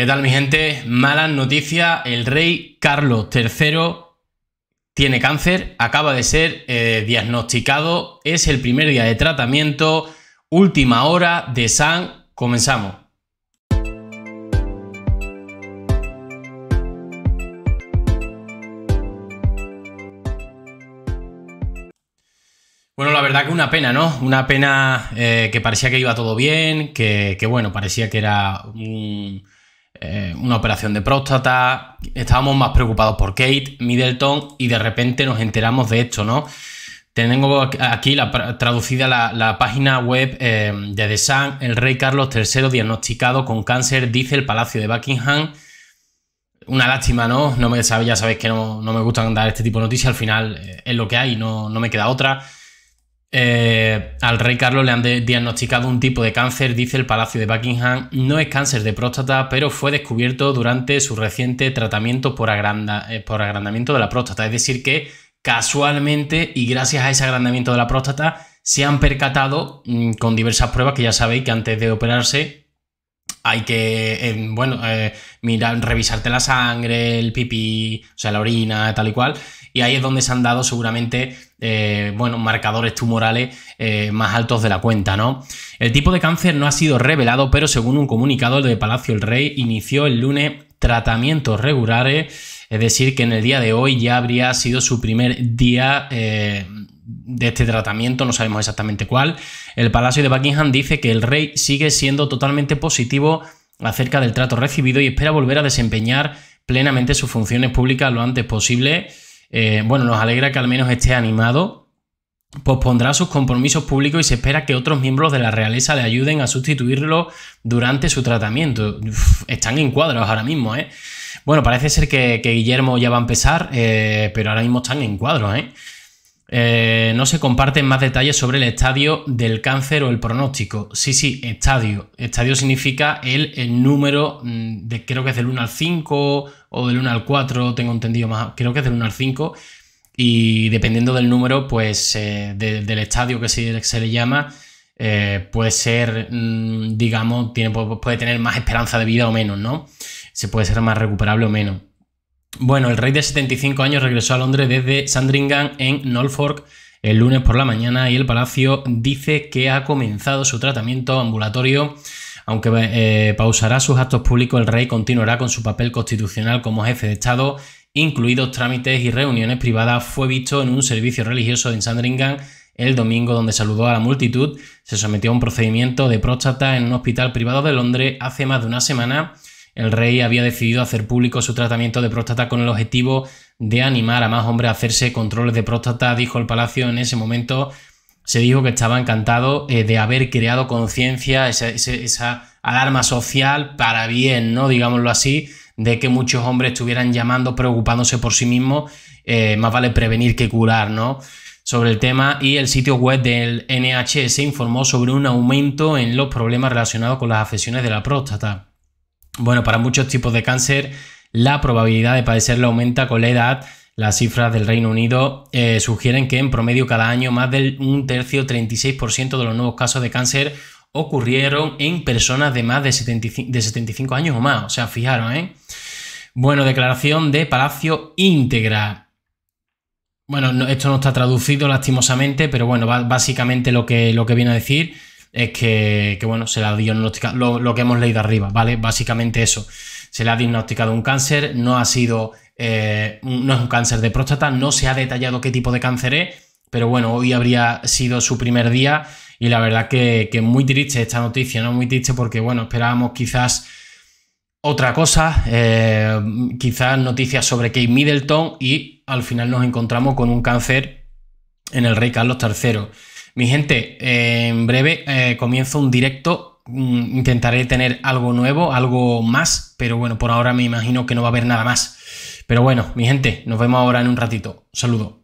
¿Qué tal mi gente? Malas noticias, el rey Carlos III tiene cáncer, acaba de ser eh, diagnosticado, es el primer día de tratamiento, última hora de San, comenzamos. Bueno, la verdad que una pena, ¿no? Una pena eh, que parecía que iba todo bien, que, bueno, parecía que era un... Eh, una operación de próstata, estábamos más preocupados por Kate Middleton y de repente nos enteramos de esto, ¿no? Tengo aquí la, traducida la, página web eh, de The Sun. El rey Carlos III diagnosticado con cáncer, dice el Palacio de Buckingham. Una lástima, ¿no? no me, ya sabéis que no, me gustan dar este tipo de noticias. Al final eh, es lo que hay, no, no me queda otra. Eh, al rey Carlos le han diagnosticado un tipo de cáncer, dice el Palacio de Buckingham. No es cáncer de próstata, pero fue descubierto durante su reciente tratamiento por, eh, agrandamiento de la próstata. Es decir, que casualmente y gracias a ese agrandamiento de la próstata se han percatado mm, con diversas pruebas que ya sabéis que antes de operarse hay que, eh, bueno, eh, mirar, revisarte la sangre, el pipí, o sea, la orina, tal y cual. Y ahí es donde se han dado seguramente, eh, bueno, marcadores tumorales más altos de la cuenta, ¿no? El tipo de cáncer no ha sido revelado, pero según un comunicado de Palacio el Rey, inició el lunes tratamientos regulares, es decir, que en el día de hoy ya habría sido su primer día de este tratamiento, no sabemos exactamente cuál, el Palacio de Buckingham dice que el rey sigue siendo totalmente positivo acerca del trato recibido y espera volver a desempeñar plenamente sus funciones públicas lo antes posible. Eh, bueno, nos alegra que al menos esté animado. Pospondrá sus compromisos públicos y se espera que otros miembros de la realeza le ayuden a sustituirlo durante su tratamiento. están en cuadros ahora mismo, ¿eh? Bueno, parece ser que, Guillermo ya va a empezar, eh, pero ahora mismo están en cuadros, ¿eh? Eh, no se comparten más detalles sobre el estadio del cáncer o el pronóstico. Sí, sí, estadio. Estadio significa el, el número mm, de, creo que es del 1 al 5 o del 1 al 4, tengo entendido más, creo que es del 1 al 5. Y dependiendo del número, pues eh, del estadio que se, le llama, eh, puede ser, mm, digamos, tiene, puede tener más esperanza de vida o menos, ¿no? Se puede ser más recuperable o menos. Bueno, el rey de 75 años regresó a Londres desde Sandringham en Norfolk el lunes por la mañana y el palacio dice que ha comenzado su tratamiento ambulatorio. Aunque eh, pausará sus actos públicos, el rey continuará con su papel constitucional como jefe de Estado, incluidos trámites y reuniones privadas. Fue visto en un servicio religioso en Sandringham el domingo donde saludó a la multitud. Se sometió a un procedimiento de próstata en un hospital privado de Londres hace más de una semana el rey había decidido hacer público su tratamiento de próstata con el objetivo de animar a más hombres a hacerse controles de próstata, dijo el palacio en ese momento. Se dijo que estaba encantado eh, de haber creado conciencia, esa, alarma social para bien, ¿no? Digámoslo así, de que muchos hombres estuvieran llamando, preocupándose por sí mismos. Eh, más vale prevenir que curar, ¿no? sobre el tema y el sitio web del NHS informó sobre un aumento en los problemas relacionados con las afecciones de la próstata. Bueno, para muchos tipos de cáncer, la probabilidad de padecerlo aumenta con la edad. Las cifras del Reino Unido eh, sugieren que en promedio cada año más del un tercio, 36% de los nuevos casos de cáncer ocurrieron en personas de más de 75, años o más. O sea, fijaros, ¿eh? Bueno, declaración de Palacio Íntegra. Bueno, esto no está traducido lastimosamente, pero bueno, básicamente lo que, lo que viene a decir es que, bueno, se le ha diagnosticado lo, que hemos leído arriba, ¿vale? Básicamente eso. Se le ha diagnosticado un cáncer, no ha sido, eh, no es un cáncer de próstata, no se ha detallado qué tipo de cáncer es, pero bueno, hoy habría sido su primer día y la verdad que, que muy triste esta noticia, ¿no? Muy triste porque, bueno, esperábamos quizás otra cosa, eh, quizás noticias sobre Kate Middleton y al final nos encontramos con un cáncer en el rey Carlos III. Mi gente, eh, en breve eh, comienzo un directo. Mm, intentaré tener algo nuevo, algo más, pero bueno, por ahora me imagino que no va a haber nada más. Pero bueno, mi gente, nos vemos ahora en un ratito. Saludos.